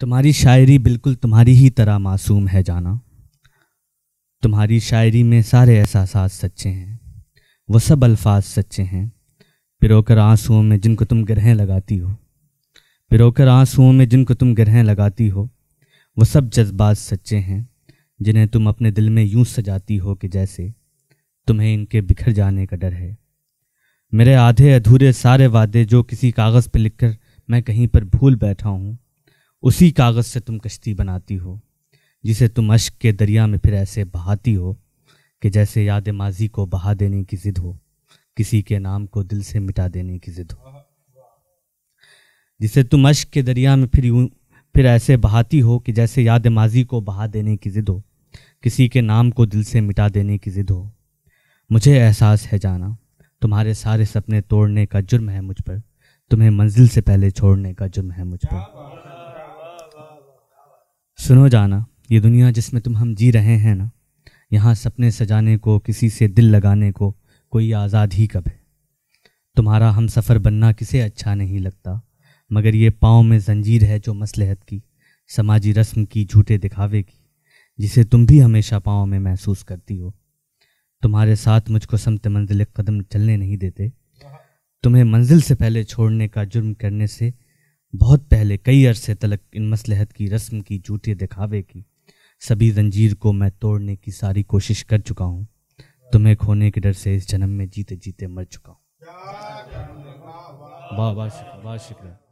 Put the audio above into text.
तुम्हारी शायरी बिल्कुल तुम्हारी ही तरह मासूम है जाना तुम्हारी शायरी में सारे एहसास सच्चे हैं वो सब अल्फाज सच्चे हैं पिरोकर आंसुओं में जिनको तुम ग्रहें लगाती हो पिरोकर आंसुओं में जिनको तुम ग्रहें लगाती हो वो सब जज्बात सच्चे हैं जिन्हें तुम अपने दिल में यूं सजाती हो कि जैसे तुम्हें इनके बिखर जाने का डर है मेरे आधे अधूरे सारे वादे जो किसी कागज़ पर लिखकर मैं कहीं पर भूल बैठा हूँ उसी कागज़ से तुम कश्ती बनाती हो जिसे तुम अश्क के दरिया में फिर ऐसे बहाती हो कि जैसे याद माजी को बहा देने की ज़िद हो किसी के नाम को दिल से मिटा देने की ज़िद हो जिसे तुम अश्क के दरिया में फिर यूं फिर ऐसे बहाती हो कि जैसे याद माजी को बहा देने की ज़िद हो किसी के नाम को दिल से मिटा देने की ज़िद हो मुझे एहसास है जाना तुम्हारे सारे सपने तोड़ने का जुर्म है मुझ पर तुम्हें मंजिल से पहले छोड़ने का जुर्म है मुझ पर सुनो जाना ये दुनिया जिसमें तुम हम जी रहे हैं ना यहाँ सपने सजाने को किसी से दिल लगाने को कोई आज़ाद ही कब है तुम्हारा हम सफ़र बनना किसे अच्छा नहीं लगता मगर ये पाँव में जंजीर है जो मसलहत की समाजी रस्म की झूठे दिखावे की जिसे तुम भी हमेशा पाँव में महसूस करती हो तुम्हारे साथ मुझको समत मंजिल कदम चलने नहीं देते तुम्हें मंजिल से पहले छोड़ने का जुर्म करने से बहुत पहले कई अरसे तलक इन मसलहत की रस्म की जूठे दिखावे की सभी जंजीर को मैं तोड़ने की सारी कोशिश कर चुका हूँ तुम्हें खोने के डर से इस जन्म में जीते जीते मर चुका हूँ वाह वाह वाह शुक्र